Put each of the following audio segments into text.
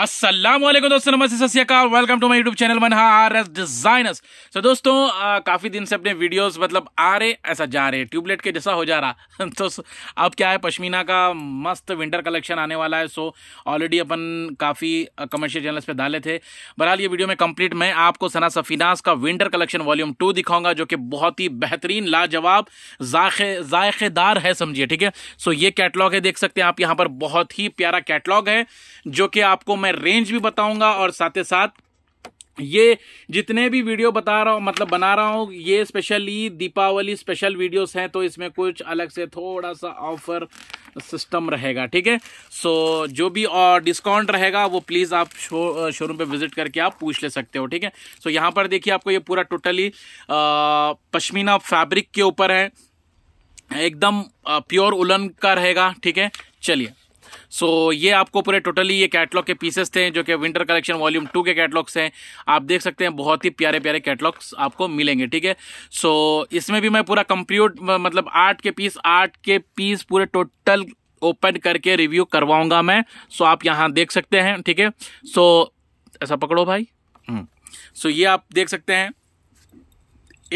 असलम दोस्तों नमस्ते सत्याकाल welcome to my YouTube channel हा आर एस डिज़ाइनर्स तो दोस्तों आ, काफ़ी दिन से अपने वीडियोस मतलब आ रहे ऐसा जा रहे ट्यूबलेट के जैसा हो जा रहा तो अब क्या है पश्मीना का मस्त विंटर कलेक्शन आने वाला है सो ऑलरेडी अपन काफ़ी कमर्शियल चैनल्स पे डाले थे बहरहाल ये वीडियो में कंप्लीट मैं आपको सना सफीनास का विंटर कलेक्शन वॉल्यूम टू दिखाऊंगा जो कि बहुत ही बेहतरीन लाजवाब जायकेदार है समझिए ठीक है सो ये कैटलॉग है देख सकते हैं आप यहाँ पर बहुत ही प्यारा कैटलॉग है जो कि आपको मैं रेंज भी बताऊंगा और साथ ही साथ ये जितने भी वीडियो बता रहा हूँ मतलब बना रहा हूँ ये स्पेशली दीपावली स्पेशल वीडियोस हैं तो इसमें कुछ अलग से थोड़ा सा ऑफर सिस्टम रहेगा ठीक है सो जो भी और डिस्काउंट रहेगा वो प्लीज़ आप शो शोरूम पे विजिट करके आप पूछ ले सकते हो ठीक है सो यहाँ पर देखिए आपको ये पूरा टोटली पश्मीना फैब्रिक के ऊपर है एकदम प्योर उलन का रहेगा ठीक है चलिए सो so, ये आपको पूरे टोटली ये कैटलॉग के पीसेस थे जो कि विंटर कलेक्शन वॉल्यूम टू के कैटलॉग्स हैं आप देख सकते हैं बहुत ही प्यारे प्यारे कैटलॉग्स आपको मिलेंगे ठीक है सो so, इसमें भी मैं पूरा कंप्यूट मतलब आर्ट के पीस आर्ट के पीस पूरे टोटल ओपन करके रिव्यू करवाऊंगा मैं सो so, आप यहाँ देख सकते हैं ठीक है सो so, ऐसा पकड़ो भाई सो हम्म। so, ये आप देख सकते हैं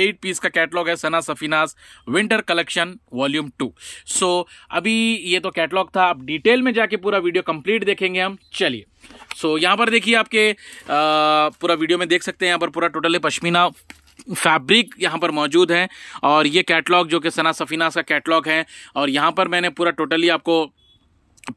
एट पीस का कैटलॉग है Sana Safinaz winter collection volume two so अभी ये तो कैटलॉग था अब डिटेल में जाके पूरा वीडियो कंप्लीट देखेंगे हम चलिए सो so, यहाँ पर देखिए आपके पूरा वीडियो में देख सकते हैं यहाँ पर पूरा टोटल पश्मीना फैब्रिक यहाँ पर मौजूद है और ये कैटलॉग जो कि सना सफीनास का कैटलॉग है और यहाँ पर मैंने पूरा टोटली आपको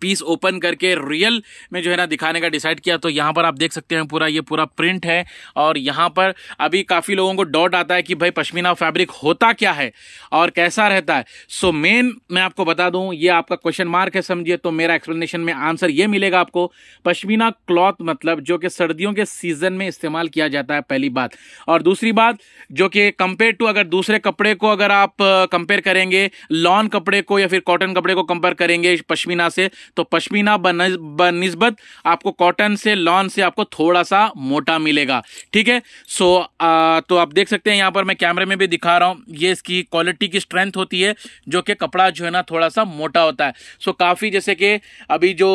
पीस ओपन करके रियल में जो है ना दिखाने का डिसाइड किया तो यहाँ पर आप देख सकते हैं पूरा ये पूरा प्रिंट है और यहाँ पर अभी काफ़ी लोगों को डाउट आता है कि भाई पश्मीना फैब्रिक होता क्या है और कैसा रहता है सो मेन मैं आपको बता दूँ ये आपका क्वेश्चन मार्क है समझिए तो मेरा एक्सप्लेनेशन में आंसर ये मिलेगा आपको पश्मीना क्लॉथ मतलब जो कि सर्दियों के सीजन में इस्तेमाल किया जाता है पहली बात और दूसरी बात जो कि कंपेयर टू अगर दूसरे कपड़े को अगर आप कंपेयर करेंगे लॉन कपड़े को या फिर कॉटन कपड़े को कंपेयर करेंगे पश्मीना से तो पश्मीना बनस्बत आपको कॉटन से लॉन से आपको थोड़ा सा मोटा मिलेगा ठीक है सो आ, तो आप देख सकते हैं यहाँ पर मैं कैमरे में भी दिखा रहा हूँ ये इसकी क्वालिटी की स्ट्रेंथ होती है जो कि कपड़ा जो है ना थोड़ा सा मोटा होता है सो काफ़ी जैसे कि अभी जो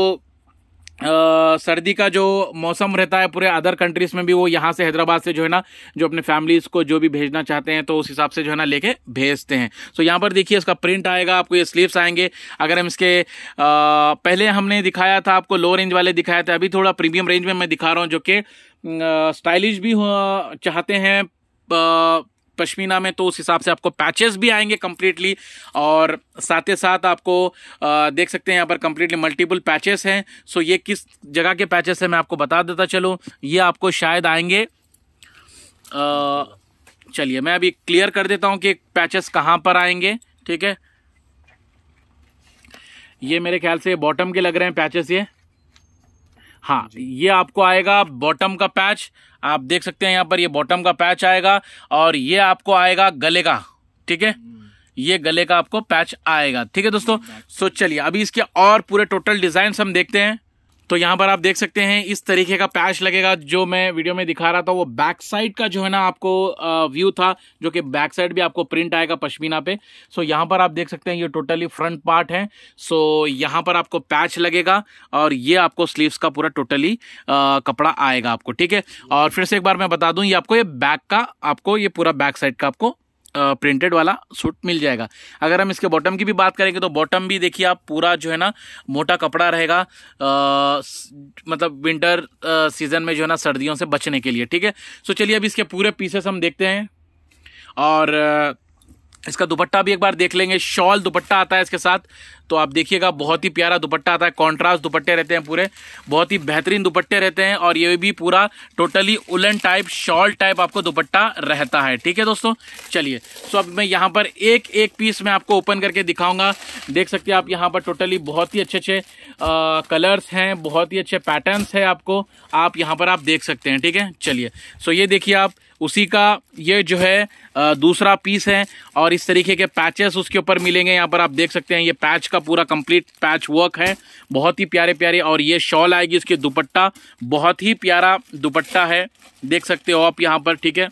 सर्दी का जो मौसम रहता है पूरे अदर कंट्रीज़ में भी वो यहाँ से हैदराबाद से जो है ना जो अपने फैमिलीज़ को जो भी भेजना चाहते हैं तो उस हिसाब से जो है ना लेके भेजते हैं सो यहाँ पर देखिए इसका प्रिंट आएगा आपको ये स्लीव्स आएंगे अगर हम इसके आ, पहले हमने दिखाया था आपको लो रेंज वाले दिखाया था अभी थोड़ा प्रीमियम रेंज में मैं दिखा रहा हूँ जो कि स्टाइलिश भी चाहते हैं आ, पश्मीना में तो उस हिसाब से आपको पैचेस भी आएंगे कम्प्लीटली और साथ ही साथ आपको देख सकते हैं यहाँ पर कम्प्लीटली मल्टीपल पैचेस हैं सो ये किस जगह के पैचेस हैं मैं आपको बता देता चलो ये आपको शायद आएंगे चलिए मैं अभी क्लियर कर देता हूँ कि पैचेस कहाँ पर आएंगे ठीक है ये मेरे ख्याल से बॉटम के लग रहे हैं पैचेस ये हाँ ये आपको आएगा बॉटम का पैच आप देख सकते हैं यहाँ पर ये बॉटम का पैच आएगा और ये आपको आएगा गले का ठीक है हम्म। ये गले का आपको पैच आएगा ठीक है दोस्तों सो चलिए अभी इसके और पूरे टोटल डिजाइन हम देखते हैं तो यहाँ पर आप देख सकते हैं इस तरीके का पैच लगेगा जो मैं वीडियो में दिखा रहा था वो बैक साइड का जो है ना आपको व्यू था जो कि बैक साइड भी आपको प्रिंट आएगा पश्मीना पे सो यहाँ पर आप देख सकते हैं ये टोटली फ्रंट पार्ट है सो यहाँ पर आपको पैच लगेगा और ये आपको स्लीव्स का पूरा टोटली कपड़ा आएगा आपको ठीक है और फिर से एक बार मैं बता दूँ ये आपको ये बैक का आपको ये पूरा बैक साइड का आपको प्रिंटेड वाला सूट मिल जाएगा अगर हम इसके बॉटम की भी बात करेंगे तो बॉटम भी देखिए आप पूरा जो है ना मोटा कपड़ा रहेगा मतलब विंटर सीजन में जो है ना सर्दियों से बचने के लिए ठीक है सो चलिए अब इसके पूरे पीसेस हम देखते हैं और इसका दुपट्टा भी एक बार देख लेंगे शॉल दुपट्टा आता है इसके साथ तो आप देखिएगा बहुत ही प्यारा दुपट्टा आता है कॉन्ट्रास्ट दुपट्टे रहते हैं पूरे बहुत ही बेहतरीन दुपट्टे रहते हैं और ये भी पूरा टोटली उलन टाइप शॉल टाइप आपको दुपट्टा रहता है ठीक है दोस्तों चलिए सो अब मैं यहाँ पर एक एक पीस मैं आपको ओपन करके दिखाऊंगा देख सकते हैं आप यहाँ पर टोटली बहुत ही अच्छे अच्छे कलर्स हैं बहुत ही अच्छे पैटर्नस हैं आपको आप यहाँ पर आप देख सकते हैं ठीक है चलिए सो ये देखिए आप उसी का ये जो है दूसरा पीस है और इस तरीके के पैचेस उसके ऊपर मिलेंगे यहाँ पर आप देख सकते हैं ये पैच का पूरा कंप्लीट पैच वर्क है बहुत ही प्यारे प्यारे और ये शॉल आएगी उसके दुपट्टा बहुत ही प्यारा दुपट्टा है देख सकते हो आप यहाँ पर ठीक है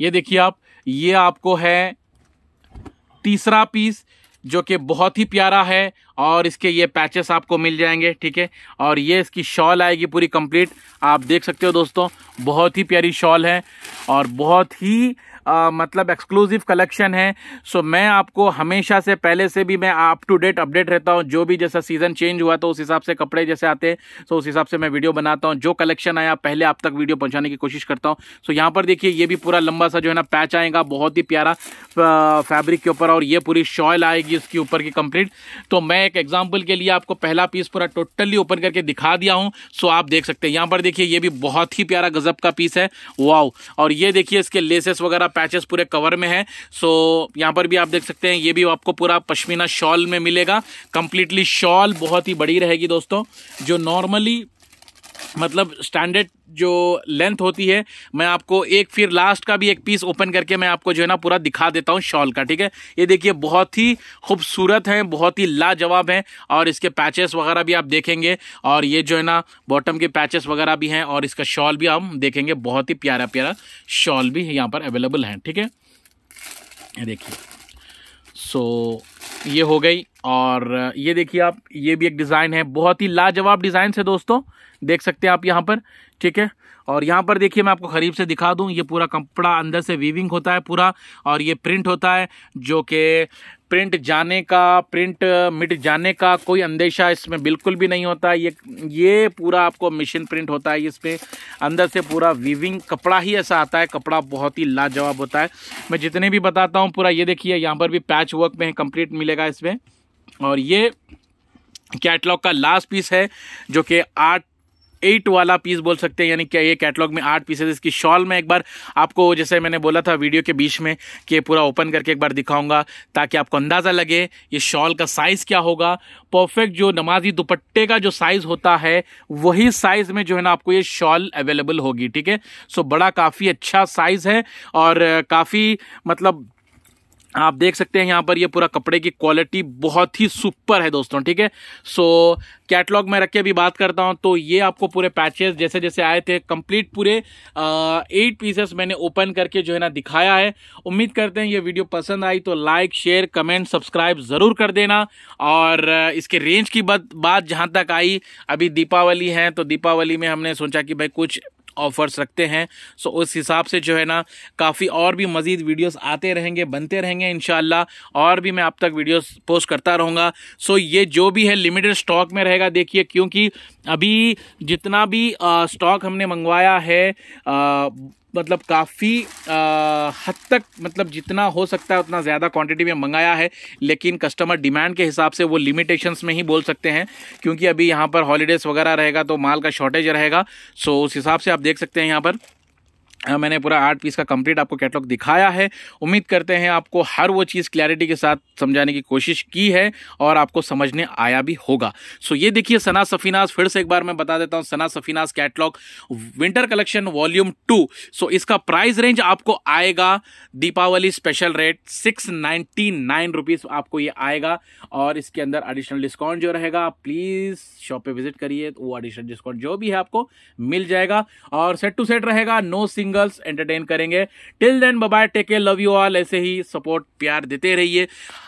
ये देखिए आप ये आपको है तीसरा पीस जो कि बहुत ही प्यारा है और इसके ये पैचेस आपको मिल जाएंगे ठीक है और ये इसकी शॉल आएगी पूरी कंप्लीट आप देख सकते हो दोस्तों बहुत ही प्यारी शॉल है और बहुत ही आ, मतलब एक्सक्लूसिव कलेक्शन है सो मैं आपको हमेशा से पहले से भी मैं अप टू डेट अपडेट रहता हूँ जो भी जैसा सीजन चेंज हुआ तो उस हिसाब से कपड़े जैसे आते हैं सो उस हिसाब से मैं वीडियो बनाता हूँ जो कलेक्शन आया पहले आप तक वीडियो पहुँचाने की कोशिश करता हूँ सो यहाँ पर देखिए ये भी पूरा लंबा सा जो है ना पैच आएगा बहुत ही प्यारा फैब्रिक के ऊपर और ये पूरी शॉयल आएगी उसके ऊपर की कंप्लीट तो मैं एक एग्जाम्पल के लिए आपको पहला पीस पूरा टोटली ओपन करके दिखा दिया हूँ सो आप देख सकते हैं यहाँ पर देखिए ये भी बहुत ही प्यारा गजब का पीस है वाओ और ये देखिए इसके लेसेस वगैरह पैचेस पूरे कवर में है सो यहाँ पर भी आप देख सकते हैं ये भी आपको पूरा पश्मीना शॉल में मिलेगा कंप्लीटली शॉल बहुत ही बड़ी रहेगी दोस्तों जो नॉर्मली मतलब स्टैंडर्ड जो लेंथ होती है मैं आपको एक फिर लास्ट का भी एक पीस ओपन करके मैं आपको जो है ना पूरा दिखा देता हूँ शॉल का ठीक है ये देखिए बहुत ही खूबसूरत है बहुत ही लाजवाब है और इसके पैचेस वगैरह भी आप देखेंगे और ये जो है ना बॉटम के पैचेस वगैरह भी हैं और इसका शॉल भी हम देखेंगे बहुत ही प्यारा प्यारा शॉल भी यहाँ पर अवेलेबल है ठीक है देखिए सो so, ये हो गई और ये देखिए आप ये भी एक डिज़ाइन है बहुत ही लाजवाब डिज़ाइन है दोस्तों देख सकते हैं आप यहाँ पर ठीक है और यहाँ पर देखिए मैं आपको खरीब से दिखा दूँ ये पूरा कपड़ा अंदर से वीविंग होता है पूरा और ये प्रिंट होता है जो कि प्रिंट जाने का प्रिंट मिट जाने का कोई अंदेशा इसमें बिल्कुल भी नहीं होता ये ये पूरा आपको मशीन प्रिंट होता है इस पर अंदर से पूरा वीविंग कपड़ा ही ऐसा आता है कपड़ा बहुत ही लाजवाब होता है मैं जितने भी बताता हूँ पूरा ये देखिए यहाँ पर भी पैच वर्क में कंप्लीट मिलेगा इसमें और ये कैटलॉग का लास्ट पीस है जो कि आठ एट वाला पीस बोल सकते हैं यानी क्या ये कैटलॉग में आठ पीसेज इसकी शॉल में एक बार आपको जैसे मैंने बोला था वीडियो के बीच में कि पूरा ओपन करके एक बार दिखाऊंगा ताकि आपको अंदाज़ा लगे ये शॉल का साइज़ क्या होगा परफेक्ट जो नमाजी दुपट्टे का जो साइज़ होता है वही साइज़ में जो है ना आपको ये शॉल अवेलेबल होगी ठीक है सो बड़ा काफ़ी अच्छा साइज़ है और काफ़ी मतलब आप देख सकते हैं यहाँ पर ये पूरा कपड़े की क्वालिटी बहुत ही सुपर है दोस्तों ठीक है सो कैटलॉग में रख के भी बात करता हूँ तो ये आपको पूरे पैचेस जैसे जैसे आए थे कंप्लीट पूरे एट पीसेस मैंने ओपन करके जो है ना दिखाया है उम्मीद करते हैं ये वीडियो पसंद आई तो लाइक शेयर कमेंट सब्सक्राइब ज़रूर कर देना और इसके रेंज की बात जहाँ तक आई अभी दीपावली है तो दीपावली में हमने सोचा कि भाई कुछ ऑफ़र्स रखते हैं सो उस हिसाब से जो है ना काफ़ी और भी मज़ीद वीडियोस आते रहेंगे बनते रहेंगे इन और भी मैं आप तक वीडियोस पोस्ट करता रहूँगा सो ये जो भी है लिमिटेड स्टॉक में रहेगा देखिए क्योंकि अभी जितना भी स्टॉक हमने मंगवाया है आ, मतलब काफ़ी हद तक मतलब जितना हो सकता है उतना ज़्यादा क्वांटिटी में मंगाया है लेकिन कस्टमर डिमांड के हिसाब से वो लिमिटेशंस में ही बोल सकते हैं क्योंकि अभी यहाँ पर हॉलीडेज़ वगैरह रहेगा तो माल का शॉर्टेज रहेगा सो उस हिसाब से आप देख सकते हैं यहाँ पर हाँ, मैंने पूरा आठ पीस का कंप्लीट आपको कैटलॉग दिखाया है उम्मीद करते हैं आपको हर वो चीज़ क्लैरिटी के साथ समझाने की कोशिश की है और आपको समझने आया भी होगा सो ये देखिए सना सफीनाज फिर से एक बार मैं बता देता हूँ Sana Safinaz catalogue winter collection volume two so इसका प्राइस रेंज आपको आएगा Deepavali special rate six ninety nine rupees आपको ये आएगा और इसके अंदर एडिशनल डिस्काउंट जो रहेगा प्लीज़ शॉप पे विजिट करिए तो वो एडिशनल डिस्काउंट जो भी है आपको मिल जाएगा और सेट टू सेट रहेगा नो सिंगल सिंगल्स एंटरटेन करेंगे till then bye take care love you all ऐसे ही सपोर्ट प्यार देते रहिए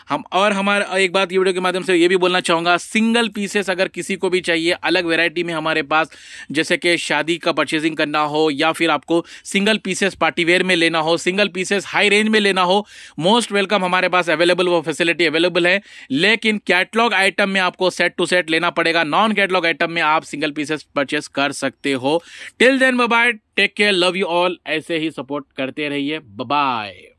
हम और हमारा एक बात ये वीडियो के माध्यम से ये भी बोलना चाहूँगा सिंगल पीसेस अगर किसी को भी चाहिए अलग वेराइटी में हमारे पास जैसे कि शादी का परचेजिंग करना हो या फिर आपको सिंगल पीसेस पार्टीवेयर में लेना हो सिंगल पीसेस हाई रेंज में लेना हो मोस्ट वेलकम हमारे पास अवेलेबल वो फैसिलिटी अवेलेबल है लेकिन कैटलॉग आइटम में आपको सेट टू सेट लेना पड़ेगा नॉन कैटलॉग आइटम में आप सिंगल पीसेस परचेस कर सकते हो till then bye take care love you all ऐसे ही सपोर्ट करते रहिए बाय